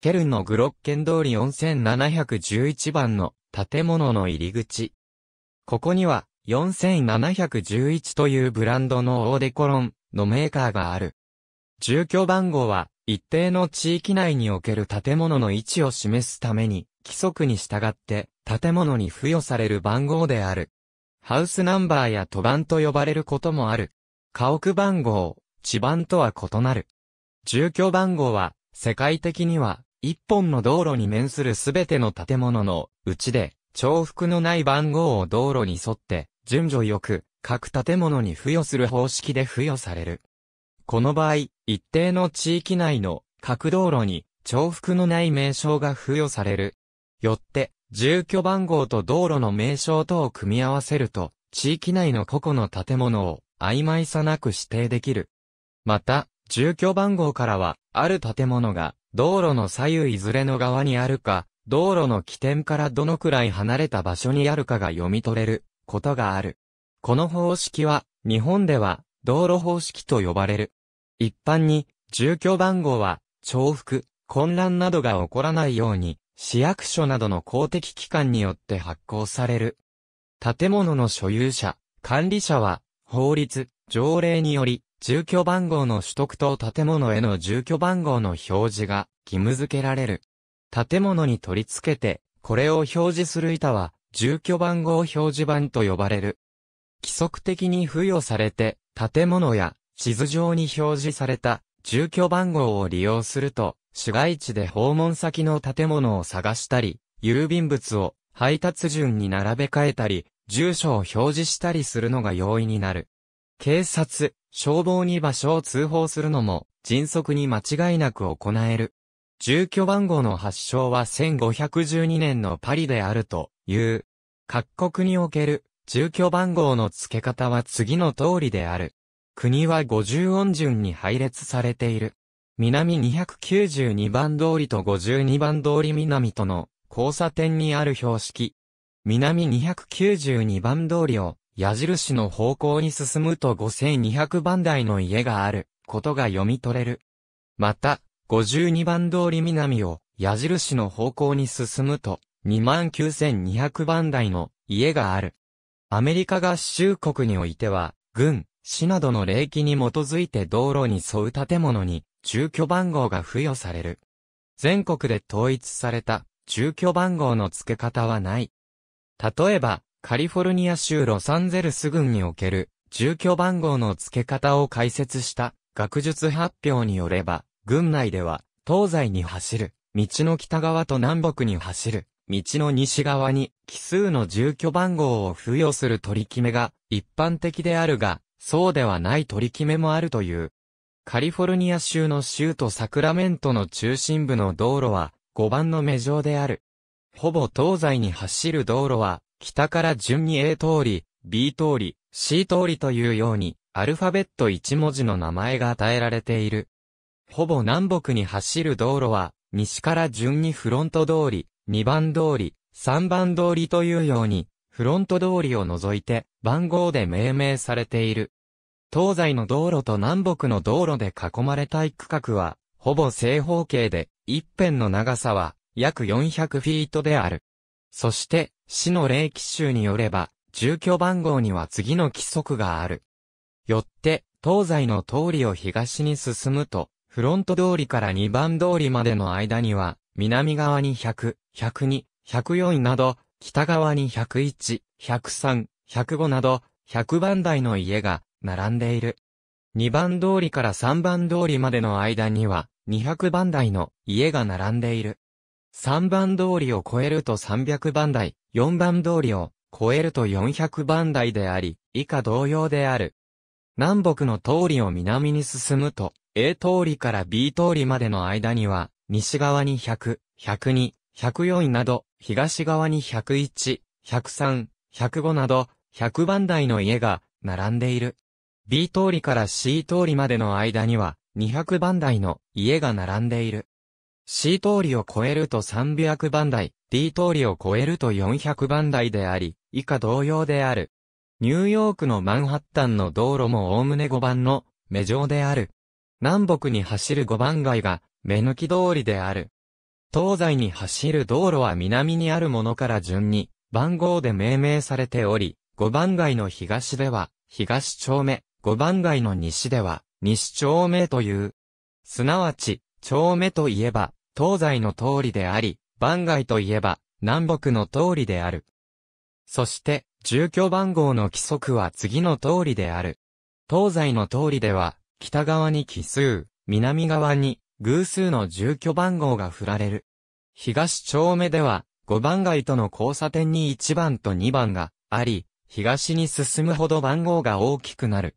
ケルンのグロッケン通り4711番の建物の入り口。ここには4711というブランドのオーデコロンのメーカーがある。住居番号は一定の地域内における建物の位置を示すために規則に従って建物に付与される番号である。ハウスナンバーや都番と呼ばれることもある。家屋番号、地番とは異なる。住居番号は世界的には一本の道路に面するすべての建物のうちで、重複のない番号を道路に沿って、順序よく、各建物に付与する方式で付与される。この場合、一定の地域内の各道路に重複のない名称が付与される。よって、住居番号と道路の名称とを組み合わせると、地域内の個々の建物を曖昧さなく指定できる。また、住居番号からは、ある建物が道路の左右いずれの側にあるか、道路の起点からどのくらい離れた場所にあるかが読み取れることがある。この方式は、日本では、道路方式と呼ばれる。一般に、住居番号は、重複、混乱などが起こらないように、市役所などの公的機関によって発行される。建物の所有者、管理者は、法律、条例により、住居番号の取得と建物への住居番号の表示が義務付けられる。建物に取り付けて、これを表示する板は、住居番号表示板と呼ばれる。規則的に付与されて、建物や地図上に表示された住居番号を利用すると、市街地で訪問先の建物を探したり、郵便物を配達順に並べ替えたり、住所を表示したりするのが容易になる。警察、消防に場所を通報するのも、迅速に間違いなく行える。住居番号の発祥は1512年のパリであるという。各国における住居番号の付け方は次の通りである。国は50音順に配列されている。南292番通りと52番通り南との交差点にある標識。南292番通りを矢印の方向に進むと5200番台の家があることが読み取れる。また、52番通り南を矢印の方向に進むと29200番台の家がある。アメリカ合衆国においては、軍、市などの霊気に基づいて道路に沿う建物に住居番号が付与される。全国で統一された住居番号の付け方はない。例えば、カリフォルニア州ロサンゼルス郡における住居番号の付け方を解説した学術発表によれば、郡内では東西に走る、道の北側と南北に走る、道の西側に奇数の住居番号を付与する取り決めが一般的であるが、そうではない取り決めもあるという。カリフォルニア州の州都サクラメントの中心部の道路は5番の目状である。ほぼ東西に走る道路は北から順に A 通り、B 通り、C 通りというように、アルファベット1文字の名前が与えられている。ほぼ南北に走る道路は、西から順にフロント通り、2番通り、3番通りというように、フロント通りを除いて、番号で命名されている。東西の道路と南北の道路で囲まれた一区画は、ほぼ正方形で、一辺の長さは、約400フィートである。そして、市の霊奇集によれば、住居番号には次の規則がある。よって、東西の通りを東に進むと、フロント通りから2番通りまでの間には、南側に100、102、104など、北側に101、103、105など、100番台の家が並んでいる。2番通りから3番通りまでの間には、200番台の家が並んでいる。3番通りを超えると300番台、4番通りを超えると400番台であり、以下同様である。南北の通りを南に進むと、A 通りから B 通りまでの間には、西側に100、102、104など、東側に101、103、105など、100番台の家が並んでいる。B 通りから C 通りまでの間には、200番台の家が並んでいる。C 通りを超えると300番台、D 通りを超えると400番台であり、以下同様である。ニューヨークのマンハッタンの道路も概ね5番の、目上である。南北に走る5番街が、目抜き通りである。東西に走る道路は南にあるものから順に、番号で命名されており、5番街の東では、東町目、5番街の西では、西町目という。すなわち、町目といえば、東西の通りであり、番外といえば、南北の通りである。そして、住居番号の規則は次の通りである。東西の通りでは、北側に奇数、南側に偶数の住居番号が振られる。東丁目では、5番街との交差点に1番と2番があり、東に進むほど番号が大きくなる。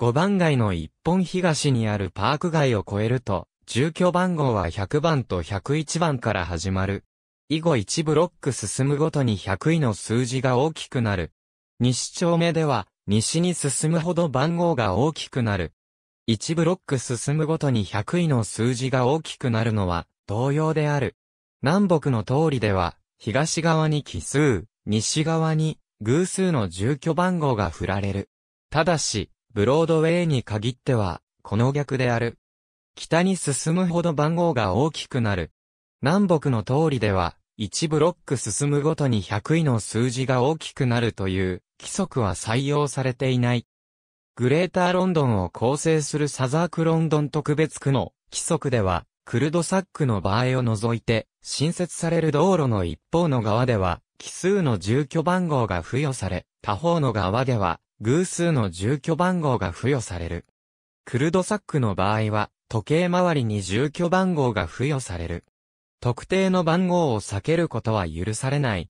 5番街の一本東にあるパーク街を越えると、住居番号は100番と101番から始まる。以後1ブロック進むごとに100位の数字が大きくなる。西丁目では、西に進むほど番号が大きくなる。1ブロック進むごとに100位の数字が大きくなるのは同様である。南北の通りでは、東側に奇数、西側に偶数の住居番号が振られる。ただし、ブロードウェイに限っては、この逆である。北に進むほど番号が大きくなる。南北の通りでは、1ブロック進むごとに100位の数字が大きくなるという規則は採用されていない。グレーターロンドンを構成するサザークロンドン特別区の規則では、クルドサックの場合を除いて、新設される道路の一方の側では、奇数の住居番号が付与され、他方の側では、偶数の住居番号が付与される。クルドサックの場合は、時計回りに住居番号が付与される。特定の番号を避けることは許されない。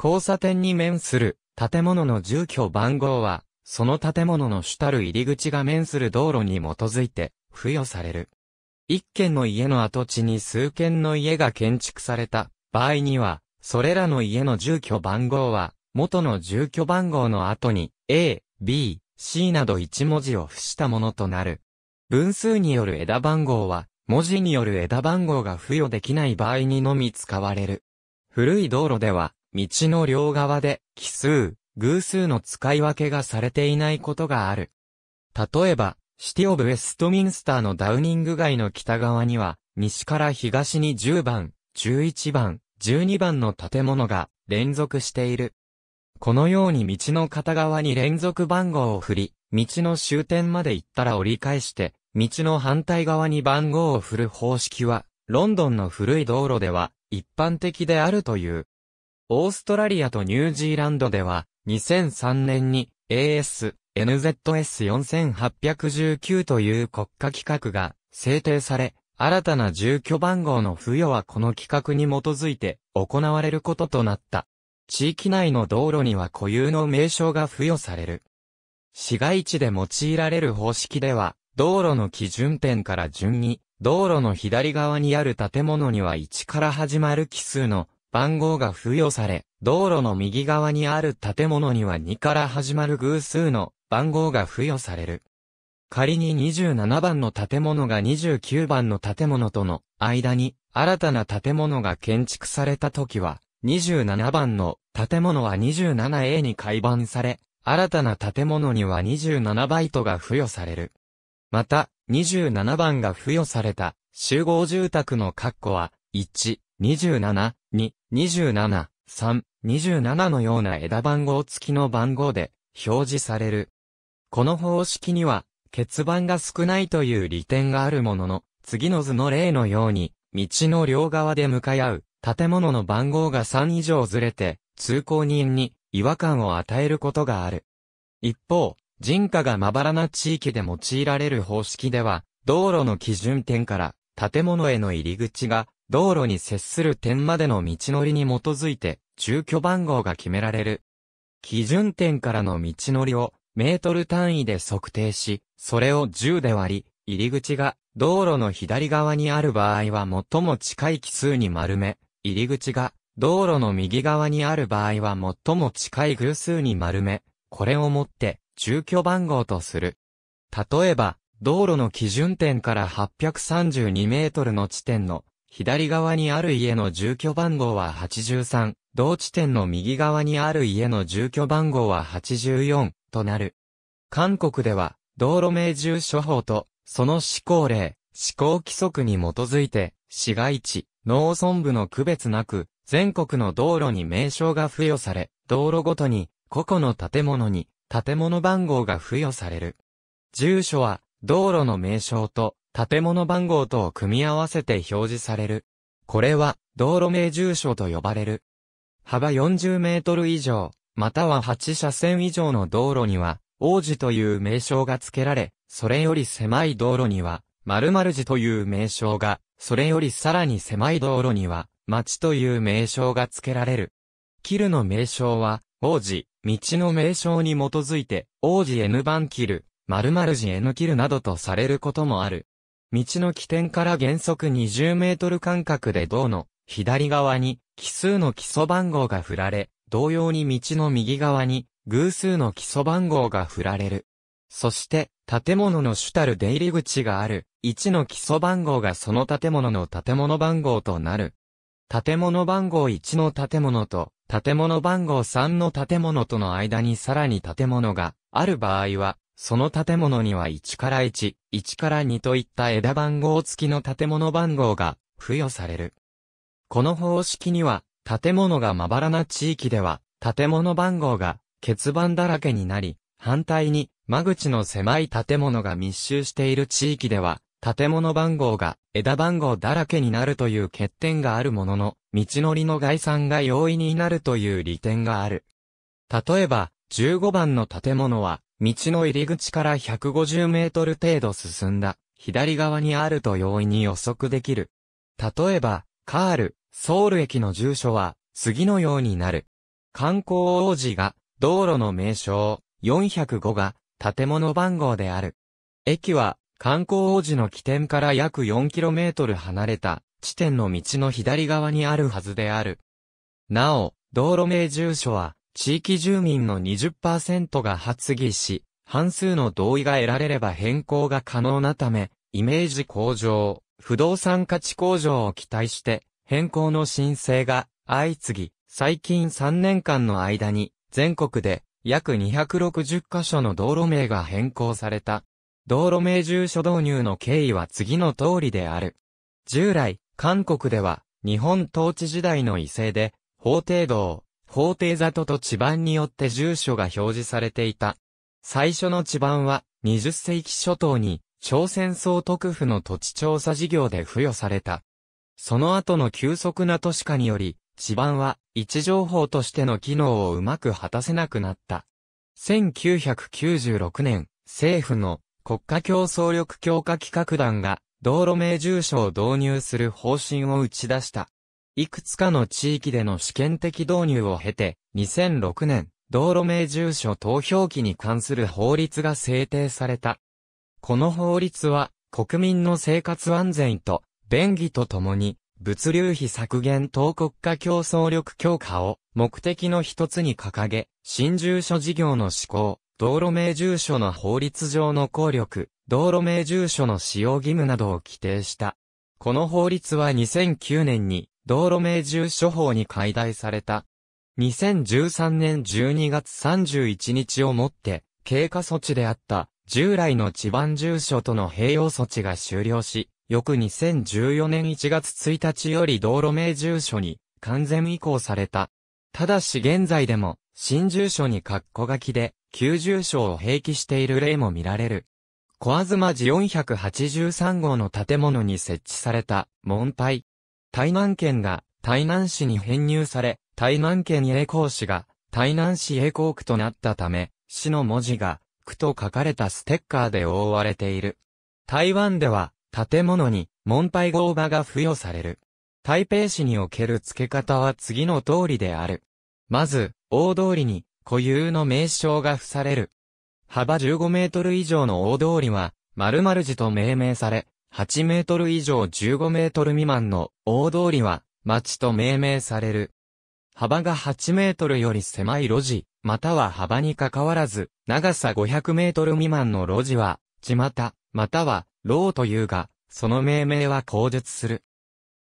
交差点に面する建物の住居番号は、その建物の主たる入り口が面する道路に基づいて付与される。一軒の家の跡地に数軒の家が建築された場合には、それらの家の住居番号は、元の住居番号の後に、A、B、C など1文字を付したものとなる。分数による枝番号は、文字による枝番号が付与できない場合にのみ使われる。古い道路では、道の両側で、奇数、偶数の使い分けがされていないことがある。例えば、シティオブウェストミンスターのダウニング街の北側には、西から東に10番、11番、12番の建物が連続している。このように道の片側に連続番号を振り、道の終点まで行ったら折り返して、道の反対側に番号を振る方式は、ロンドンの古い道路では一般的であるという。オーストラリアとニュージーランドでは、2003年に AS、NZS4819 という国家規格が制定され、新たな住居番号の付与はこの規格に基づいて行われることとなった。地域内の道路には固有の名称が付与される。市街地で用いられる方式では、道路の基準点から順に、道路の左側にある建物には1から始まる奇数の番号が付与され、道路の右側にある建物には2から始まる偶数の番号が付与される。仮に27番の建物が29番の建物との間に新たな建物が建築されたときは、27番の建物は 27A に改版され、新たな建物には27バイトが付与される。また、27番が付与された集合住宅の括弧は、1、27、2、27、3、27のような枝番号付きの番号で表示される。この方式には、欠番が少ないという利点があるものの、次の図の例のように、道の両側で向かい合う建物の番号が3以上ずれて、通行人に違和感を与えることがある。一方、人家がまばらな地域で用いられる方式では、道路の基準点から建物への入り口が道路に接する点までの道のりに基づいて住居番号が決められる。基準点からの道のりをメートル単位で測定し、それを10で割り、入り口が道路の左側にある場合は最も近い奇数に丸め、入り口が道路の右側にある場合は最も近い偶数に丸め、これをもって住居番号とする。例えば、道路の基準点から832メートルの地点の左側にある家の住居番号は83、同地点の右側にある家の住居番号は84となる。韓国では道路名住所法とその施行令、施行規則に基づいて市街地、農村部の区別なく、全国の道路に名称が付与され、道路ごとに、個々の建物に、建物番号が付与される。住所は、道路の名称と、建物番号とを組み合わせて表示される。これは、道路名住所と呼ばれる。幅40メートル以上、または8車線以上の道路には、王子という名称が付けられ、それより狭い道路には、〇〇寺という名称が、それよりさらに狭い道路には、町という名称が付けられる。キルの名称は、王子、道の名称に基づいて、王子 N 番キル、〇〇寺 N キルなどとされることもある。道の起点から原則20メートル間隔で道の左側に奇数の基礎番号が振られ、同様に道の右側に偶数の基礎番号が振られる。そして、建物の主たる出入り口がある、1の基礎番号がその建物の建物番号となる。建物番号1の建物と、建物番号3の建物との間にさらに建物がある場合は、その建物には1から1、1から2といった枝番号付きの建物番号が付与される。この方式には、建物がまばらな地域では、建物番号が欠番だらけになり、反対に、間口の狭い建物が密集している地域では、建物番号が枝番号だらけになるという欠点があるものの、道のりの概算が容易になるという利点がある。例えば、15番の建物は、道の入り口から150メートル程度進んだ、左側にあると容易に予測できる。例えば、カール、ソウル駅の住所は、次のようになる。観光王子が、道路の名称、405が、建物番号である。駅は、観光王子の起点から約 4km 離れた地点の道の左側にあるはずである。なお、道路名住所は、地域住民の20%が発議し、半数の同意が得られれば変更が可能なため、イメージ向上、不動産価値向上を期待して、変更の申請が相次ぎ、最近3年間の間に、全国で約260カ所の道路名が変更された。道路名住所導入の経緯は次の通りである。従来、韓国では、日本統治時代の異性で、法廷道、法廷里と地盤によって住所が表示されていた。最初の地盤は、20世紀初頭に、朝鮮総督府の土地調査事業で付与された。その後の急速な都市化により、地盤は位置情報としての機能をうまく果たせなくなった。1996年、政府の国家競争力強化企画団が道路名住所を導入する方針を打ち出した。いくつかの地域での試験的導入を経て、2006年、道路名住所投票機に関する法律が制定された。この法律は、国民の生活安全と便宜とともに、物流費削減等国家競争力強化を目的の一つに掲げ、新住所事業の施行、道路名住所の法律上の効力、道路名住所の使用義務などを規定した。この法律は2009年に道路名住所法に改定された。2013年12月31日をもって、経過措置であった従来の地盤住所との併用措置が終了し、翌2014年1月1日より道路名住所に完全移行された。ただし現在でも、新住所に括弧書きで、旧住所を併記している例も見られる。小東寺483号の建物に設置された、門牌。台南県が、台南市に編入され、台南県栄光市が、台南市栄光区となったため、市の文字が、区と書かれたステッカーで覆われている。台湾では、建物に、門牌号場が付与される。台北市における付け方は次の通りである。まず、大通りに、固有の名称が付される。幅15メートル以上の大通りは、〇〇字と命名され、8メートル以上15メートル未満の大通りは、町と命名される。幅が8メートルより狭い路地、または幅にかかわらず、長さ500メートル未満の路地は、地股、または、ローというが、その命名は口述する。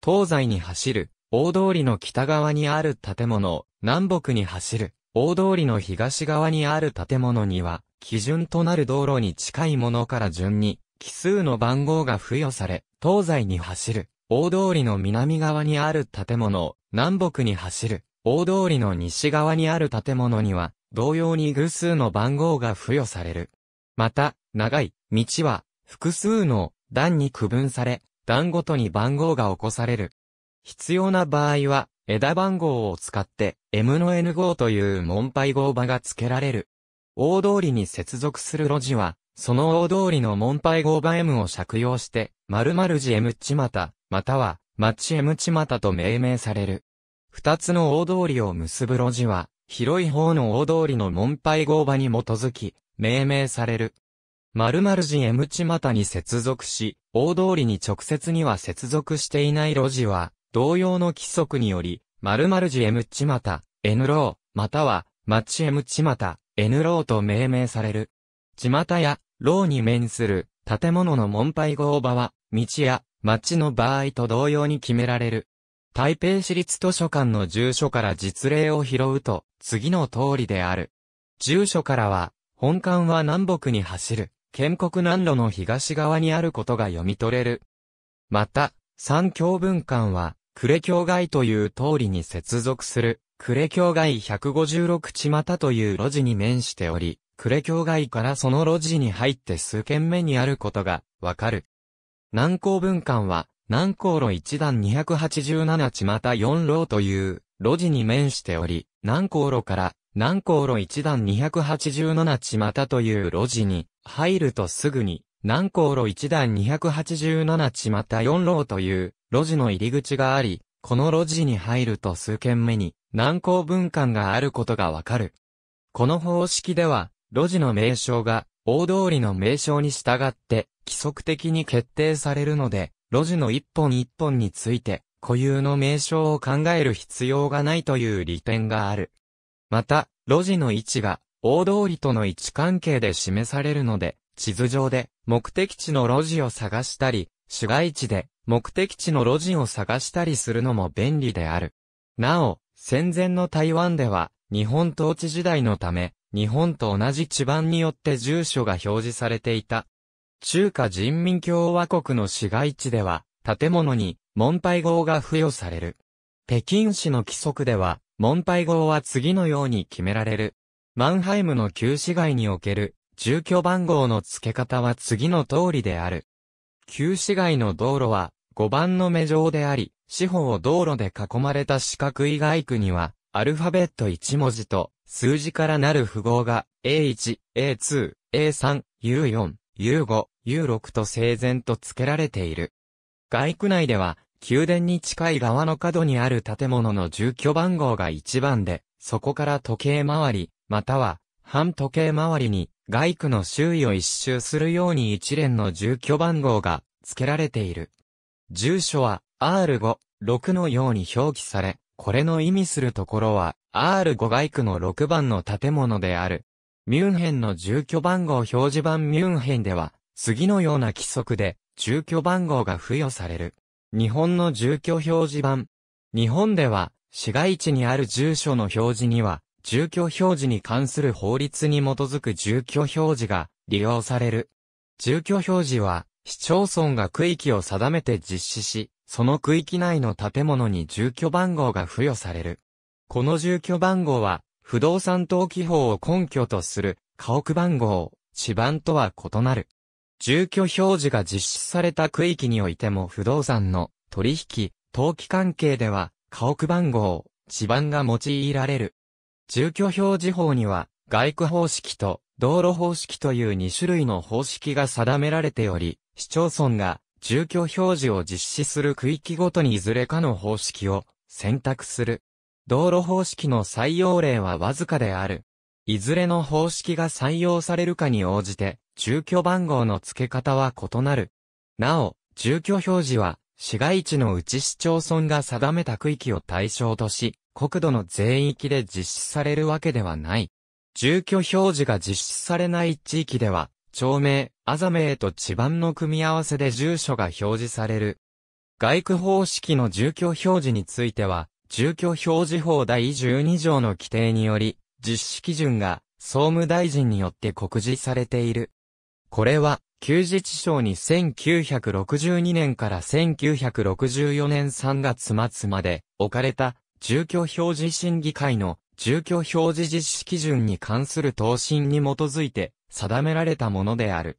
東西に走る、大通りの北側にある建物、南北に走る、大通りの東側にある建物には、基準となる道路に近いものから順に、奇数の番号が付与され、東西に走る、大通りの南側にある建物、南北に走る、大通りの西側にある建物には、同様に偶数の番号が付与される。また、長い、道は、複数の段に区分され、段ごとに番号が起こされる。必要な場合は、枝番号を使って、M の N 号という門牌号場が付けられる。大通りに接続する路地は、その大通りの門牌号場 M を借用して、〇〇字 M ちまた、または、町 M ちまたと命名される。二つの大通りを結ぶ路地は、広い方の大通りの門牌号場に基づき、命名される。〇〇寺 M 地股に接続し、大通りに直接には接続していない路地は、同様の規則により、〇〇寺 M 地股、N ロー、または、町 M 地股、N ローと命名される。地股や、ローに面する、建物の門牌号場は、道や、町の場合と同様に決められる。台北市立図書館の住所から実例を拾うと、次の通りである。住所からは、本館は南北に走る。建国南路の東側にあることが読み取れる。また、三教文館は、呉教街という通りに接続する、呉教街156地又という路地に面しており、呉教街からその路地に入って数軒目にあることがわかる。南高文館は、南高路一段287地又4路という路地に面しており、南高路から南高路一段287地股という路地に入るとすぐに南高路一段287地股四楼という路地の入り口があり、この路地に入ると数軒目に南高文館があることがわかる。この方式では、路地の名称が大通りの名称に従って規則的に決定されるので、路地の一本一本について固有の名称を考える必要がないという利点がある。また、路地の位置が大通りとの位置関係で示されるので、地図上で目的地の路地を探したり、市街地で目的地の路地を探したりするのも便利である。なお、戦前の台湾では、日本統治時代のため、日本と同じ地盤によって住所が表示されていた。中華人民共和国の市街地では、建物に、門牌号が付与される。北京市の規則では、問題号は次のように決められる。マンハイムの旧市街における住居番号の付け方は次の通りである。旧市街の道路は5番の目状であり、四方を道路で囲まれた四角以外区には、アルファベット1文字と数字からなる符号が A1、A2、A3、U4、U5、U6 と整然と付けられている。外区内では宮殿に近い側の角にある建物の住居番号が1番で、そこから時計回り、または、反時計回りに、外区の周囲を一周するように一連の住居番号が付けられている。住所は R5、6のように表記され、これの意味するところは R5 外区の6番の建物である。ミュンヘンの住居番号表示版ミュンヘンでは、次のような規則で住居番号が付与される。日本の住居表示板。日本では、市街地にある住所の表示には、住居表示に関する法律に基づく住居表示が利用される。住居表示は、市町村が区域を定めて実施し、その区域内の建物に住居番号が付与される。この住居番号は、不動産登記法を根拠とする、家屋番号、地番とは異なる。住居表示が実施された区域においても不動産の取引、登記関係では家屋番号、地番が用いられる。住居表示法には外区方式と道路方式という2種類の方式が定められており、市町村が住居表示を実施する区域ごとにいずれかの方式を選択する。道路方式の採用例はわずかである。いずれの方式が採用されるかに応じて、住居番号の付け方は異なる。なお、住居表示は、市街地のうち市町村が定めた区域を対象とし、国土の全域で実施されるわけではない。住居表示が実施されない地域では、町名、あざ名と地番の組み合わせで住所が表示される。外区方式の住居表示については、住居表示法第12条の規定により、実施基準が総務大臣によって告示されている。これは、休日賞に1962年から1964年3月末まで置かれた住居表示審議会の住居表示実施基準に関する答申に基づいて定められたものである。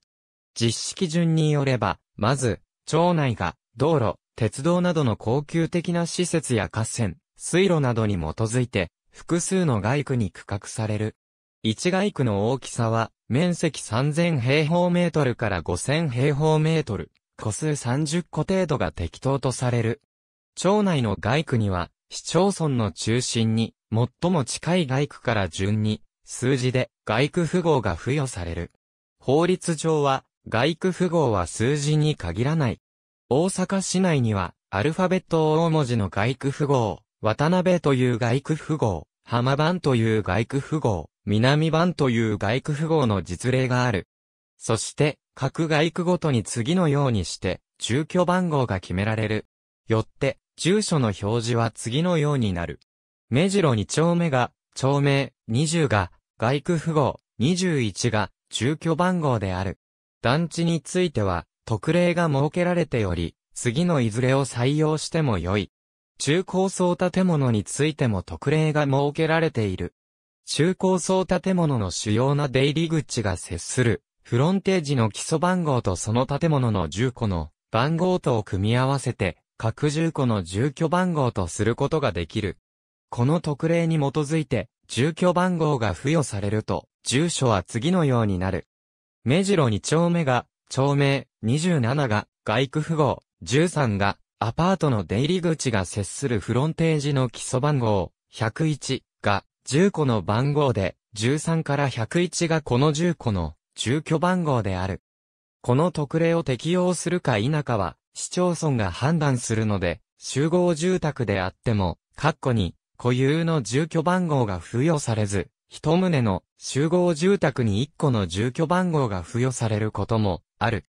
実施基準によれば、まず、町内が道路、鉄道などの高級的な施設や河川、水路などに基づいて複数の街区に区画される一街区の大きさは、面積3000平方メートルから5000平方メートル、個数30個程度が適当とされる。町内の街区には、市町村の中心に、最も近い街区から順に、数字で街区符号が付与される。法律上は、外区符号は数字に限らない。大阪市内には、アルファベット大文字の外区符号、渡辺という外区符号、浜番という外区符号、南番という外区符号の実例がある。そして、各外区ごとに次のようにして、住居番号が決められる。よって、住所の表示は次のようになる。目白2丁目が、町名、20が、外区符号、21が、住居番号である。団地については、特例が設けられており、次のいずれを採用しても良い。中高層建物についても特例が設けられている。中高層建物の主要な出入り口が接する、フロンテージの基礎番号とその建物の住戸の番号とを組み合わせて、各住戸の住居番号とすることができる。この特例に基づいて、住居番号が付与されると、住所は次のようになる。目白2丁目が、町名、27が、外区符号、13が、アパートの出入り口が接するフロンテージの基礎番号、101が10個の番号で、13から101がこの10個の住居番号である。この特例を適用するか否かは、市町村が判断するので、集合住宅であっても、括弧に、固有の住居番号が付与されず、一棟の集合住宅に1個の住居番号が付与されることもある。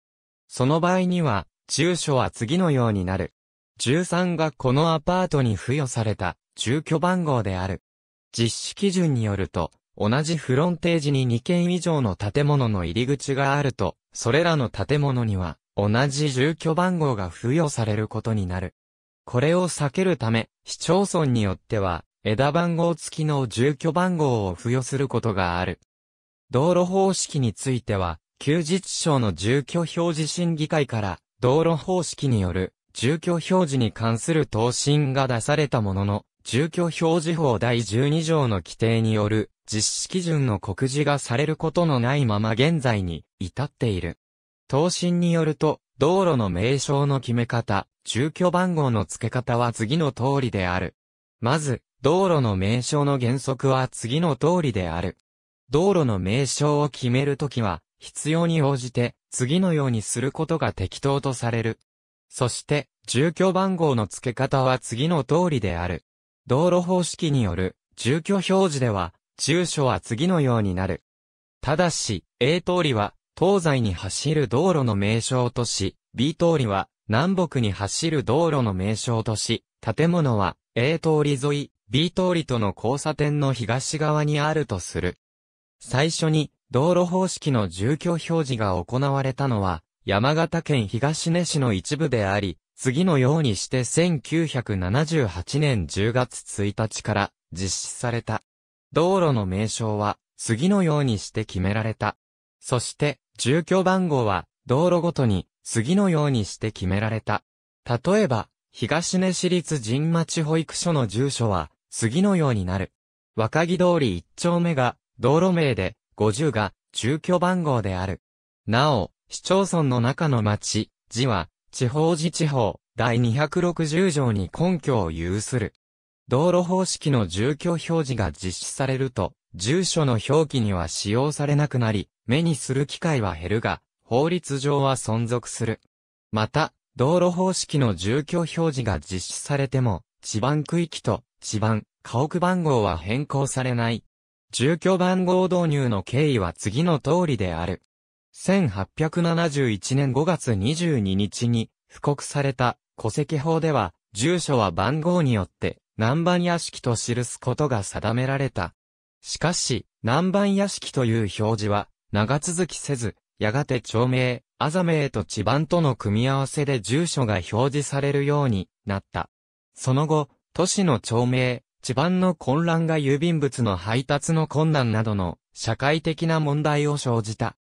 その場合には、住所は次のようになる。13がこのアパートに付与された住居番号である。実施基準によると、同じフロンテージに2軒以上の建物の入り口があると、それらの建物には同じ住居番号が付与されることになる。これを避けるため、市町村によっては、枝番号付きの住居番号を付与することがある。道路方式については、休日省の住居表示審議会から、道路方式による住居表示に関する答申が出されたものの、住居表示法第12条の規定による実施基準の告示がされることのないまま現在に至っている。答申によると、道路の名称の決め方、住居番号の付け方は次の通りである。まず、道路の名称の原則は次の通りである。道路の名称を決めるときは、必要に応じて、次のようにすることが適当とされる。そして、住居番号の付け方は次の通りである。道路方式による住居表示では、住所は次のようになる。ただし、A 通りは東西に走る道路の名称とし、B 通りは南北に走る道路の名称とし、建物は A 通り沿い、B 通りとの交差点の東側にあるとする。最初に道路方式の住居表示が行われたのは山形県東根市の一部であり、次のようにして1978年10月1日から実施された。道路の名称は、次のようにして決められた。そして、住居番号は、道路ごとに、次のようにして決められた。例えば、東根市立神町保育所の住所は、次のようになる。若木通り1丁目が、道路名で、50が、住居番号である。なお、市町村の中の町、字は、地方自治法、第260条に根拠を有する。道路方式の住居表示が実施されると、住所の表記には使用されなくなり、目にする機会は減るが、法律上は存続する。また、道路方式の住居表示が実施されても、地盤区域と地盤、家屋番号は変更されない。住居番号導入の経緯は次の通りである。1871年5月22日に、布告された戸籍法では、住所は番号によって、南蛮屋敷と記すことが定められた。しかし、南蛮屋敷という表示は、長続きせず、やがて町名、ざめ名と地番との組み合わせで住所が表示されるようになった。その後、都市の町名、地盤の混乱が郵便物の配達の困難などの社会的な問題を生じた。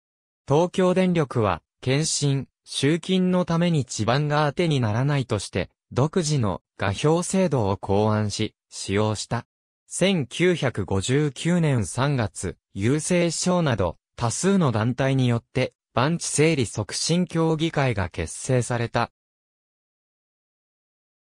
東京電力は、検診、集金のために地盤が当てにならないとして、独自の画表制度を考案し、使用した。1959年3月、郵政省など、多数の団体によって、番地整理促進協議会が結成された。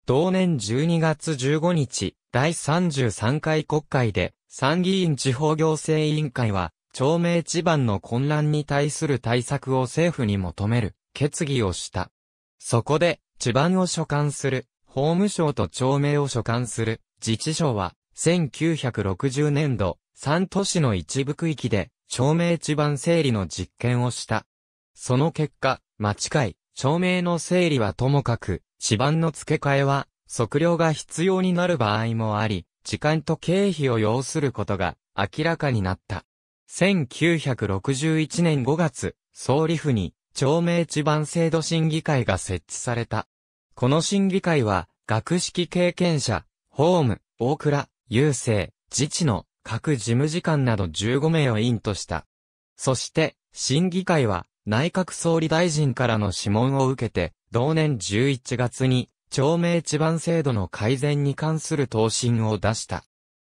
同年12月15日、第33回国会で、参議院地方行政委員会は、町名地盤の混乱に対する対策を政府に求める決議をした。そこで、地盤を所管する法務省と町名を所管する自治省は、1960年度、3都市の一部区域で、町名地盤整理の実験をした。その結果、間違い、町名の整理はともかく、地盤の付け替えは、測量が必要になる場合もあり、時間と経費を要することが明らかになった。1961年5月、総理府に、町名地盤制度審議会が設置された。この審議会は、学識経験者、ホーム、大倉、郵政、自治の各事務次官など15名を委員とした。そして、審議会は、内閣総理大臣からの諮問を受けて、同年11月に、町名地盤制度の改善に関する答申を出した。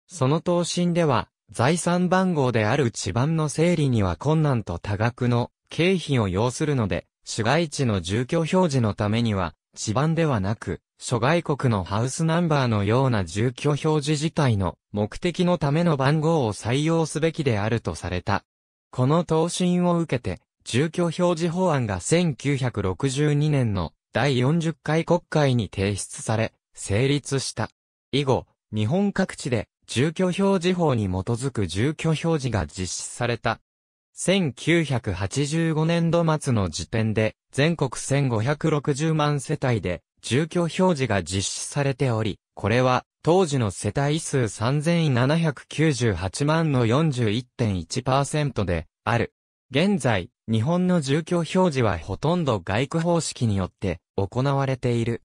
その答申では、財産番号である地盤の整理には困難と多額の経費を要するので、市街地の住居表示のためには、地盤ではなく、諸外国のハウスナンバーのような住居表示自体の目的のための番号を採用すべきであるとされた。この答申を受けて、住居表示法案が1962年の第40回国会に提出され、成立した。以後、日本各地で住居表示法に基づく住居表示が実施された。1985年度末の時点で、全国1560万世帯で、住居表示が実施されており、これは、当時の世帯数3798万の41.1%で、ある。現在、日本の住居表示はほとんど外区方式によって、行われている。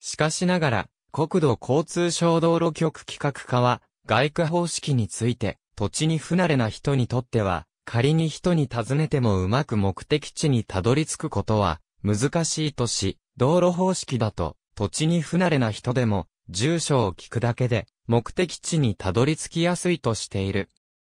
しかしながら、国土交通省道路局規格課は、外貨方式について、土地に不慣れな人にとっては、仮に人に尋ねてもうまく目的地にたどり着くことは難しいとし、道路方式だと土地に不慣れな人でも住所を聞くだけで目的地にたどり着きやすいとしている。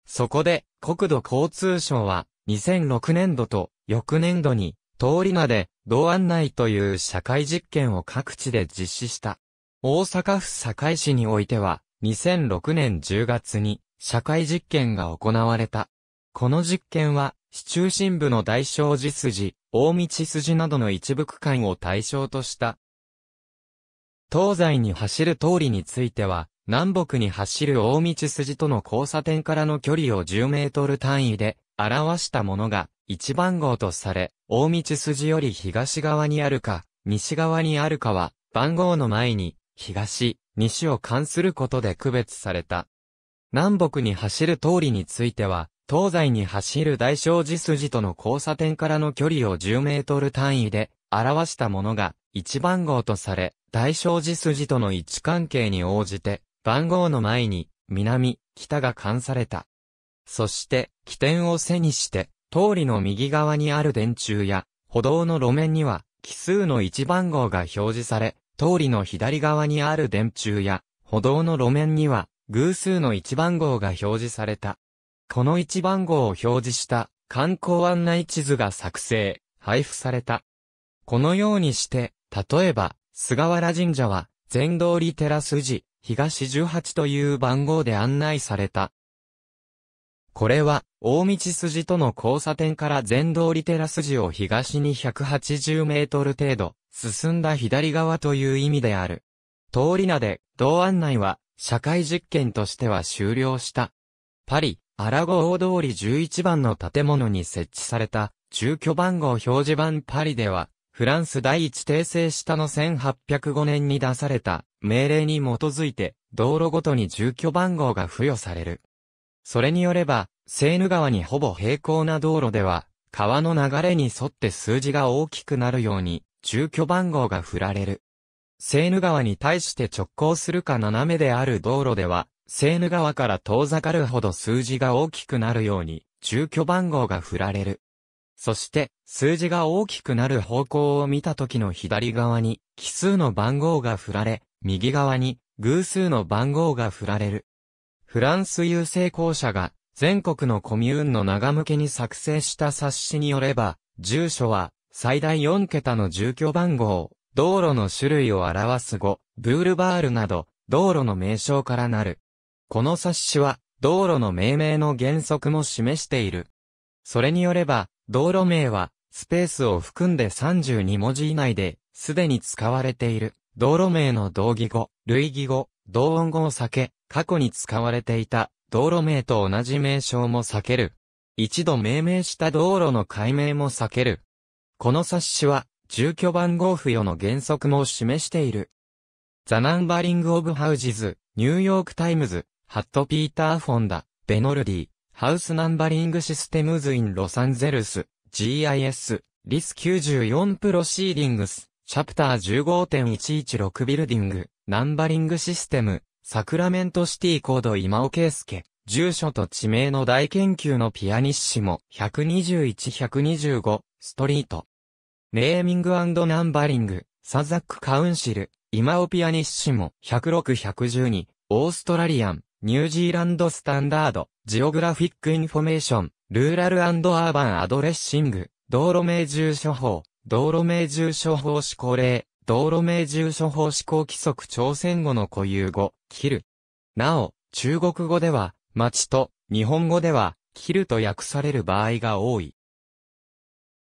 そこで国土交通省は2006年度と翌年度に通りまで道案内という社会実験を各地で実施した。大阪府堺市においては2006年10月に社会実験が行われた。この実験は、市中心部の大正寺筋、大道筋などの一部区間を対象とした。東西に走る通りについては、南北に走る大道筋との交差点からの距離を10メートル単位で表したものが1番号とされ、大道筋より東側にあるか、西側にあるかは、番号の前に、東、西を関することで区別された。南北に走る通りについては、東西に走る大正寺筋との交差点からの距離を10メートル単位で表したものが1番号とされ、大正寺筋との位置関係に応じて、番号の前に南、北が関された。そして、起点を背にして、通りの右側にある電柱や、歩道の路面には、奇数の1番号が表示され、通りの左側にある電柱や、歩道の路面には、偶数の1番号が表示された。この1番号を表示した観光案内地図が作成、配布された。このようにして、例えば、菅原神社は、全通りテラス時、東18という番号で案内された。これは、大道筋との交差点から全通りテラスを東に180メートル程度、進んだ左側という意味である。通り名で、同案内は、社会実験としては終了した。パリ、アラゴ大通り11番の建物に設置された、住居番号表示板パリでは、フランス第一訂正下の1805年に出された命令に基づいて道路ごとに住居番号が付与される。それによれば、セーヌ川にほぼ平行な道路では、川の流れに沿って数字が大きくなるように、住居番号が振られる。セーヌ川に対して直行するか斜めである道路では、セーヌ川から遠ざかるほど数字が大きくなるように、住居番号が振られる。そして、数字が大きくなる方向を見た時の左側に、奇数の番号が振られ、右側に、偶数の番号が振られる。フランス郵政公社が、全国のコミューンの長向けに作成した冊子によれば、住所は、最大4桁の住居番号、道路の種類を表す語、ブールバールなど、道路の名称からなる。この冊子は、道路の命名の原則も示している。それによれば、道路名は、スペースを含んで32文字以内で、すでに使われている、道路名の同義語、類義語、同音語を避け、過去に使われていた、道路名と同じ名称も避ける。一度命名した道路の解明も避ける。この冊子は、住居番号付与の原則も示している。ザ・ナンバリング・オブ・ハウジズ、ニューヨーク・タイムズ、ハット・ピーター・フォンダ、ベノルディ、ハウス・ナンバリング・システムズ・イン・ロサンゼルス、GIS、リス94プロシーディングス、チャプター15.116ビルディング、ナンバリングシステム、サクラメントシティコード今尾圭介、住所と地名の大研究のピアニッシモ、121-125、ストリート、ネーミングナンバリング、サザックカウンシル、イマオピアニッシモ、106-112、オーストラリアン、ニュージーランドスタンダード、ジオグラフィックインフォメーション、ルーラルアーバンアドレッシング、道路名住所法、道路名住所法施行令、道路名住所法施行規則朝鮮語の固有語、キル。なお、中国語では、町と、日本語では、キルと訳される場合が多い。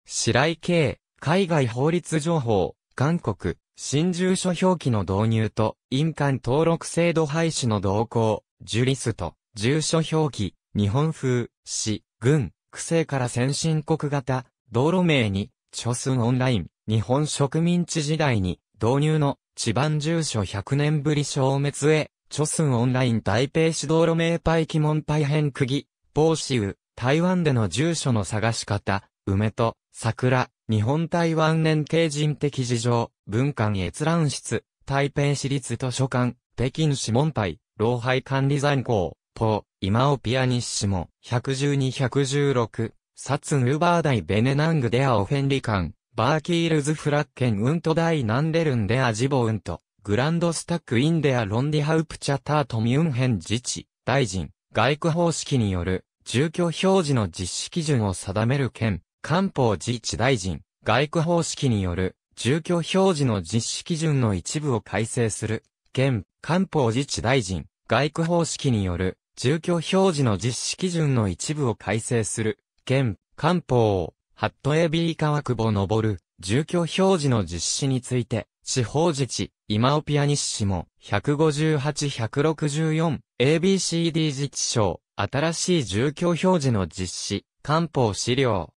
白井系、海外法律情報、韓国、新住所表記の導入と、印鑑登録制度廃止の動向、樹リスト、住所表記、日本風、市、軍、区政から先進国型、道路名に、著寸オンライン、日本植民地時代に、導入の、地盤住所100年ぶり消滅へ、著寸オンライン台北市道路名パイ鬼門イ編議、防止雨、台湾での住所の探し方、梅と、桜、日本台湾年系人的事情、文館閲覧室、台北市立図書館、北京市門台、老廃管理残校、ポ、ー、今をピアニッシモ、112-116、サツンウバーダイベネナングデアオフェンリカン、バーキールズフラッケンウントダイナンデルンデアジボウント、グランドスタックインデアロンディハウプチャタートミュンヘン自治、大臣、外区方式による、住居表示の実施基準を定める件、官報自治大臣、外区方式による、住居表示の実施基準の一部を改正する。現、官報自治大臣、外区方式による、住居表示の実施基準の一部を改正する。現、官報、ハットエビ川久保る、住居表示の実施について、地方自治、今オピアニッシも、158-164、ABCD 自治省、新しい住居表示の実施、官報資料。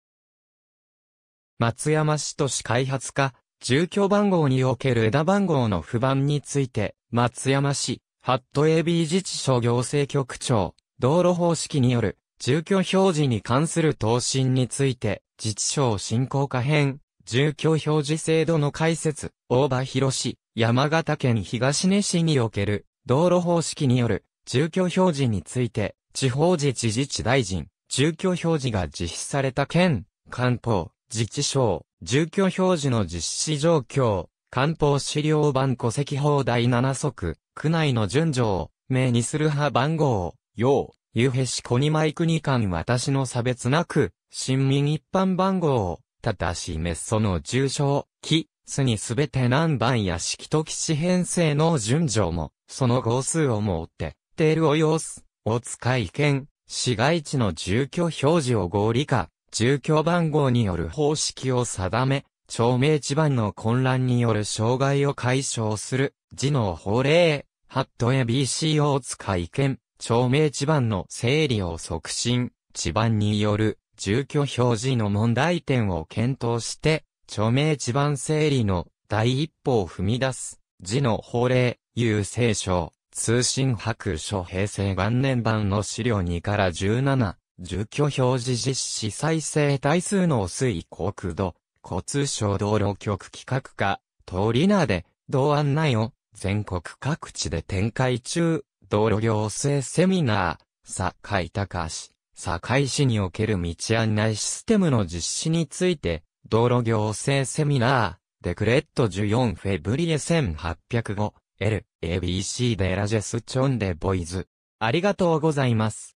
松山市都市開発課、住居番号における枝番号の不番について、松山市、ハット AB 自治所行政局長、道路方式による、住居表示に関する答申について、自治省振興化編、住居表示制度の解説、大場博市、山形県東根市における、道路方式による、住居表示について、地方自治自治大臣、住居表示が実施された県、官報、自治省、住居表示の実施状況、官報資料版戸籍法第7則、区内の順序を、名にする派番号、要、ゆへしこにまいくに間私の差別なく、新民一般番号を、ただしメッソの重所、記、すにすべて何番や式と騎士編成の順序も、その号数をもって、テールを要す、お使い兼、市街地の住居表示を合理化、住居番号による方式を定め、町名地盤の混乱による障害を解消する、字の法令、ハット a BC o 使い見、町名地盤の整理を促進、地盤による住居表示の問題点を検討して、町名地盤整理の第一歩を踏み出す、字の法令、郵政省、通信白書平成元年版の資料2から17、住居表示実施再生対数の水国土、交通省道路局企画課、通りなで、道案内を全国各地で展開中、道路行政セミナー、堺高市、堺市における道案内システムの実施について、道路行政セミナー、デクレット14フェブリエ1805、L、ABC ベラジェスチョンでボイズ。ありがとうございます。